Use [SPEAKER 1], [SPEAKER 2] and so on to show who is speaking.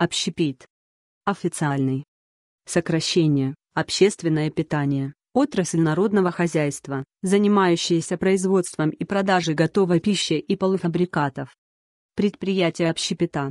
[SPEAKER 1] Общепит. Официальный. Сокращение. Общественное питание. Отрасль народного хозяйства, занимающаяся производством и продажей готовой пищи и полуфабрикатов. предприятие общепита.